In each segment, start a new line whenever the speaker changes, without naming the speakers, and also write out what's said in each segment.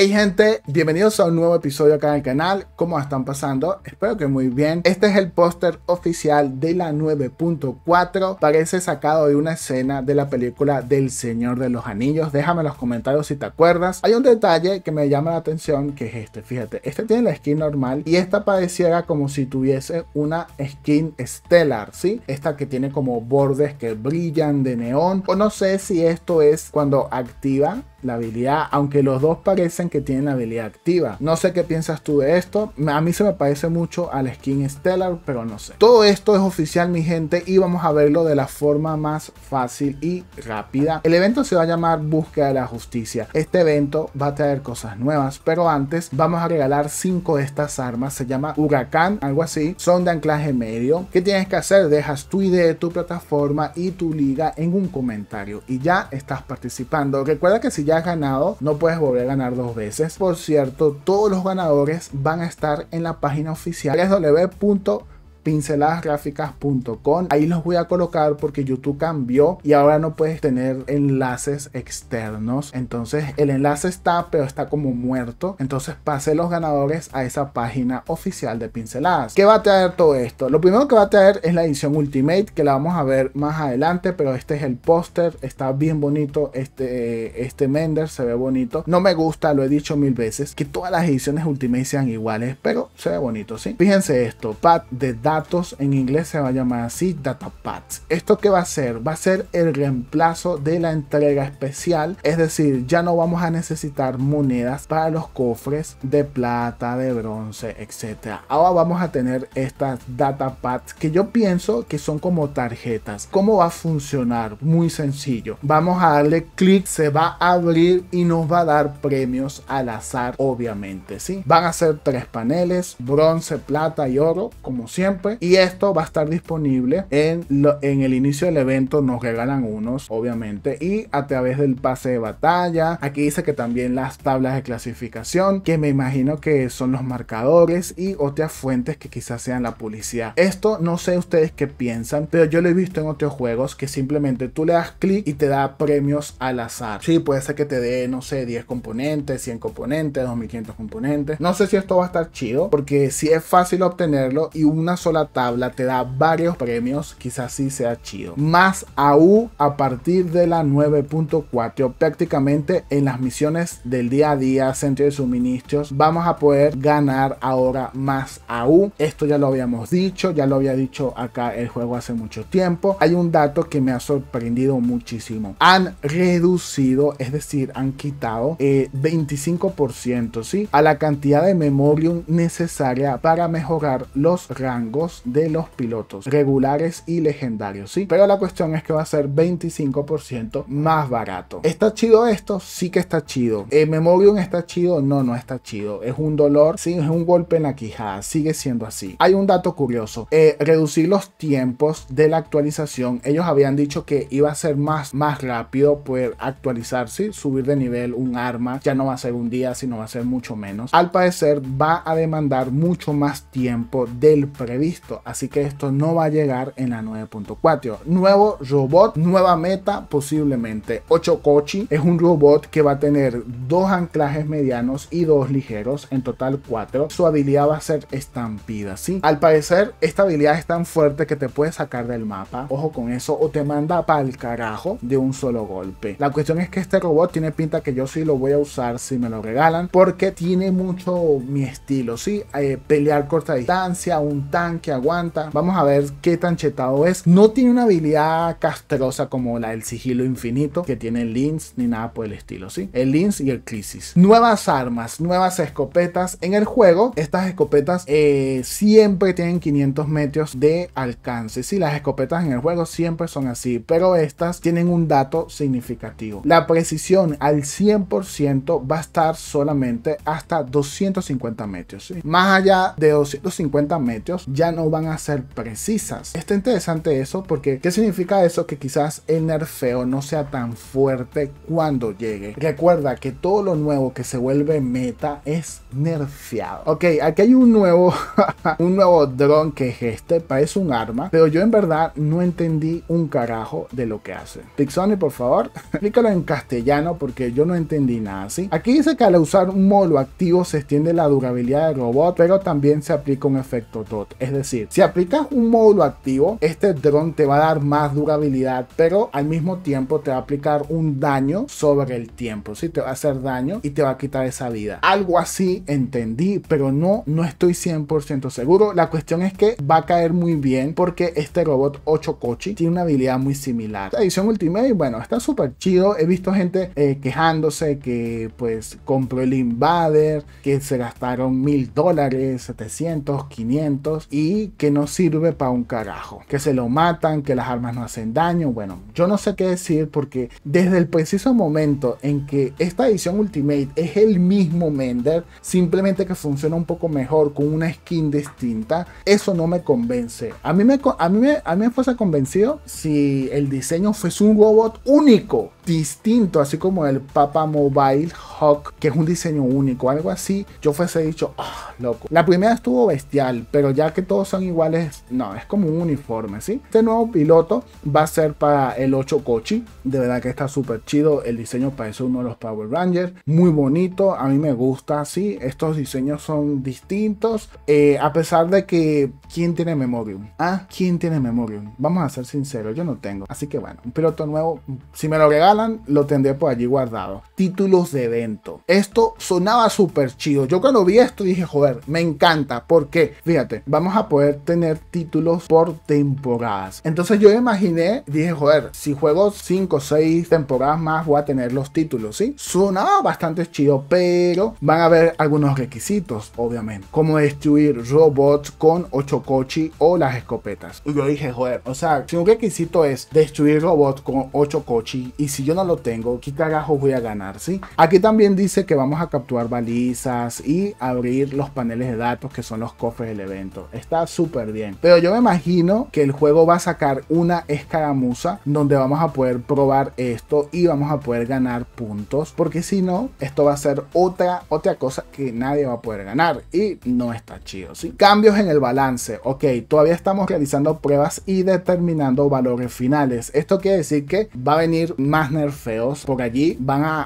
Hey gente, bienvenidos a un nuevo episodio acá en el canal. ¿Cómo están pasando? Espero que muy bien. Este es el póster oficial de la 9.4. Parece sacado de una escena de la película del Señor de los Anillos. Déjame en los comentarios si te acuerdas. Hay un detalle que me llama la atención que es este. Fíjate, este tiene la skin normal y esta pareciera como si tuviese una skin estelar, ¿sí? Esta que tiene como bordes que brillan de neón. O no sé si esto es cuando activa la habilidad, aunque los dos parecen que tienen la habilidad activa. No sé qué piensas tú de esto, a mí se me parece mucho al skin Stellar, pero no sé. Todo esto es oficial mi gente y vamos a verlo de la forma más fácil y rápida. El evento se va a llamar Búsqueda de la Justicia. Este evento va a traer cosas nuevas, pero antes vamos a regalar 5 de estas armas, se llama Huracán, algo así, son de anclaje medio. ¿Qué tienes que hacer? Dejas tu idea, tu plataforma y tu liga en un comentario y ya estás participando. Recuerda que si ya has ganado, no puedes volver a ganar dos veces. Por cierto, todos los ganadores van a estar en la página oficial www pinceladasgráficas.com. Ahí los voy a colocar porque YouTube cambió y ahora no puedes tener enlaces externos. Entonces el enlace está, pero está como muerto. Entonces pase los ganadores a esa página oficial de pinceladas. ¿Qué va a traer todo esto? Lo primero que va a traer es la edición Ultimate, que la vamos a ver más adelante, pero este es el póster. Está bien bonito este, eh, este Mender, se ve bonito. No me gusta, lo he dicho mil veces, que todas las ediciones Ultimate sean iguales, pero se ve bonito, ¿sí? Fíjense esto, pad de Dark en inglés se va a llamar así, Datapads ¿Esto qué va a ser? Va a ser el reemplazo de la entrega especial, es decir, ya no vamos a necesitar monedas para los cofres de plata, de bronce, etcétera Ahora vamos a tener estas datapads que yo pienso que son como tarjetas. ¿Cómo va a funcionar? Muy sencillo. Vamos a darle clic, se va a abrir y nos va a dar premios al azar, obviamente, ¿sí? Van a ser tres paneles, bronce, plata y oro, como siempre y esto va a estar disponible en, en el inicio del evento. Nos regalan unos, obviamente. Y a través del pase de batalla. Aquí dice que también las tablas de clasificación, que me imagino que son los marcadores y otras fuentes que quizás sean la publicidad. Esto no sé ustedes qué piensan, pero yo lo he visto en otros juegos que simplemente tú le das clic y te da premios al azar. Sí, puede ser que te dé, no sé, 10 componentes, 100 componentes, 2500 componentes. No sé si esto va a estar chido, porque si es fácil obtenerlo y una sola la tabla te da varios premios, quizás sí sea chido. Más aún a partir de la 9.4, prácticamente en las misiones del día a día, centro de suministros, vamos a poder ganar ahora más aún. Esto ya lo habíamos dicho, ya lo había dicho acá el juego hace mucho tiempo. Hay un dato que me ha sorprendido muchísimo. Han reducido, es decir, han quitado 25%, eh, ¿sí? A la cantidad de memorium necesaria para mejorar los rangos de los pilotos regulares y legendarios, ¿sí? Pero la cuestión es que va a ser 25% más barato. ¿Está chido esto? Sí que está chido. ¿El Memorium está chido? No, no está chido. Es un dolor, sí, es un golpe en la quijada. Sigue siendo así. Hay un dato curioso. Eh, reducir los tiempos de la actualización. Ellos habían dicho que iba a ser más, más rápido poder actualizarse, ¿sí? subir de nivel un arma. Ya no va a ser un día, sino va a ser mucho menos. Al parecer va a demandar mucho más tiempo del previsto así que esto no va a llegar en la 9.4. Nuevo robot, nueva meta posiblemente. 8 Cochi es un robot que va a tener dos anclajes medianos y dos ligeros, en total cuatro. Su habilidad va a ser estampida, ¿sí? Al parecer, esta habilidad es tan fuerte que te puede sacar del mapa, ojo con eso, o te manda para el carajo de un solo golpe. La cuestión es que este robot tiene pinta que yo sí lo voy a usar si me lo regalan, porque tiene mucho mi estilo, ¿sí? Eh, pelear corta distancia, un tanque que aguanta. Vamos a ver qué tan chetado es. No tiene una habilidad castrosa como la del sigilo infinito que tiene el Lynx ni nada por el estilo, ¿sí? El Lins y el crisis Nuevas armas, nuevas escopetas. En el juego, estas escopetas eh, siempre tienen 500 metros de alcance. Sí, las escopetas en el juego siempre son así, pero estas tienen un dato significativo. La precisión al 100% va a estar solamente hasta 250 metros, Más allá de 250 metros, ya no van a ser precisas. Está interesante eso porque ¿qué significa eso? Que quizás el nerfeo no sea tan fuerte cuando llegue. Recuerda que todo lo nuevo que se vuelve meta es nerfeado. Ok, aquí hay un nuevo, un nuevo dron que es este, parece un arma, pero yo en verdad no entendí un carajo de lo que hace. Pixoni, por favor, explícalo en castellano porque yo no entendí nada así. Aquí dice que al usar un modo activo se extiende la durabilidad del robot, pero también se aplica un efecto DOT, es decir, si aplicas un módulo activo, este dron te va a dar más durabilidad, pero al mismo tiempo te va a aplicar un daño sobre el tiempo, si ¿sí? te va a hacer daño y te va a quitar esa vida. Algo así entendí, pero no, no estoy 100% seguro. La cuestión es que va a caer muy bien porque este robot 8 Kochi tiene una habilidad muy similar. La edición multimedia, bueno, está súper chido. He visto gente eh, quejándose que pues compró el Invader, que se gastaron mil dólares, 700, 500 y que no sirve para un carajo. Que se lo matan, que las armas no hacen daño. Bueno, yo no sé qué decir porque desde el preciso momento en que esta edición Ultimate es el mismo Mender, simplemente que funciona un poco mejor con una skin distinta, eso no me convence. A mí me, a mí a mí me fuese convencido si el diseño fuese un robot único distinto, así como el Papa Mobile Hawk, que es un diseño único, algo así, yo fuese dicho, ah, loco. La primera estuvo bestial, pero ya que todos son iguales, no, es como un uniforme, ¿sí? Este nuevo piloto va a ser para el 8 Kochi, de verdad que está súper chido, el diseño parece uno de los Power Rangers, muy bonito, a mí me gusta sí. estos diseños son distintos, eh, a pesar de que, ¿quién tiene Memorium? Ah, ¿quién tiene Memorium? Vamos a ser sinceros, yo no tengo, así que bueno, un piloto nuevo, si me lo regalan, lo tendré por allí guardado. Títulos de evento. Esto sonaba súper chido. Yo cuando vi esto dije, joder, me encanta. Porque, fíjate, vamos a poder tener títulos por temporadas. Entonces yo imaginé, dije, joder, si juego 5 o 6 temporadas más, voy a tener los títulos, ¿sí? Sonaba bastante chido, pero van a haber algunos requisitos, obviamente. Como destruir robots con 8 coches o las escopetas. Y yo dije, joder, o sea, si un requisito es destruir robots con 8 coches y si yo no lo tengo, ¿qué carajo voy a ganar? ¿sí? Aquí también dice que vamos a capturar balizas y abrir los paneles de datos que son los cofres del evento. Está súper bien. Pero yo me imagino que el juego va a sacar una escaramuza donde vamos a poder probar esto y vamos a poder ganar puntos. Porque si no, esto va a ser otra, otra cosa que nadie va a poder ganar. Y no está chido. ¿sí? Cambios en el balance. Ok, todavía estamos realizando pruebas y determinando valores finales. Esto quiere decir que va a venir más nerfeos por allí. Van a,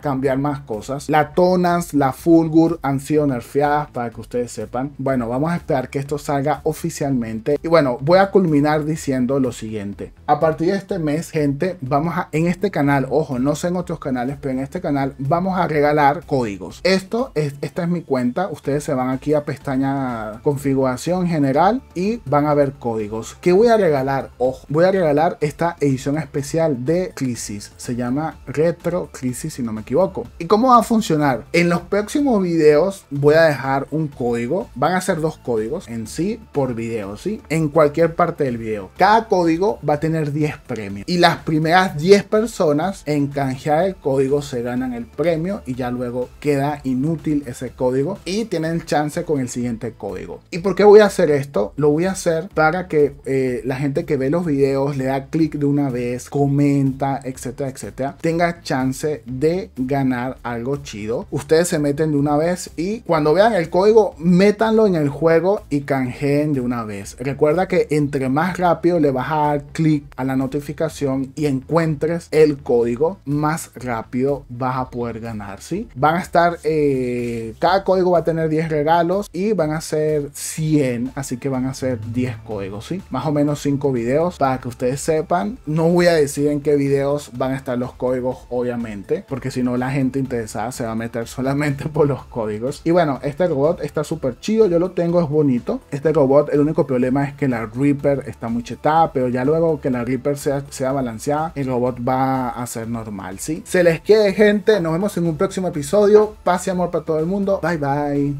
cambiar más cosas. La Tonans, la Fulgur han sido nerfeadas para que ustedes sepan. Bueno, vamos a esperar que esto salga oficialmente. Y bueno, voy a culminar diciendo lo siguiente. A partir de este mes, gente, vamos a, en este canal, ojo, no sé en otros canales, pero en este canal vamos a regalar códigos. Esto es, esta es mi cuenta. Ustedes se van aquí a pestaña configuración general y van a ver códigos. que voy a regalar? Ojo, voy a regalar esta edición especial de Clis se llama retro crisis si no me equivoco. ¿Y cómo va a funcionar? En los próximos videos voy a dejar un código, van a ser dos códigos en sí por video, ¿sí? En cualquier parte del video. Cada código va a tener 10 premios y las primeras 10 personas en canjear el código se ganan el premio y ya luego queda inútil ese código y tienen chance con el siguiente código. ¿Y por qué voy a hacer esto? Lo voy a hacer para que eh, la gente que ve los videos le da clic de una vez, comenta, etcétera, etcétera, tenga chance de ganar algo chido. Ustedes se meten de una vez y cuando vean el código, métanlo en el juego y canjeen de una vez. Recuerda que entre más rápido le vas a dar clic a la notificación y encuentres el código, más rápido vas a poder ganar, ¿sí? Van a estar, eh, cada código va a tener 10 regalos y van a ser 100, así que van a ser 10 códigos, ¿sí? Más o menos 5 videos para que ustedes sepan. No voy a decir en qué videos van a estar los códigos, obviamente, porque si no, la gente interesada se va a meter solamente por los códigos. Y bueno, este robot está súper chido, yo lo tengo, es bonito. Este robot, el único problema es que la Reaper está muy chetada, pero ya luego que la Reaper sea, balanceada, el robot va a ser normal, ¿sí? Se les quede, gente. Nos vemos en un próximo episodio. Paz y amor para todo el mundo. Bye, bye.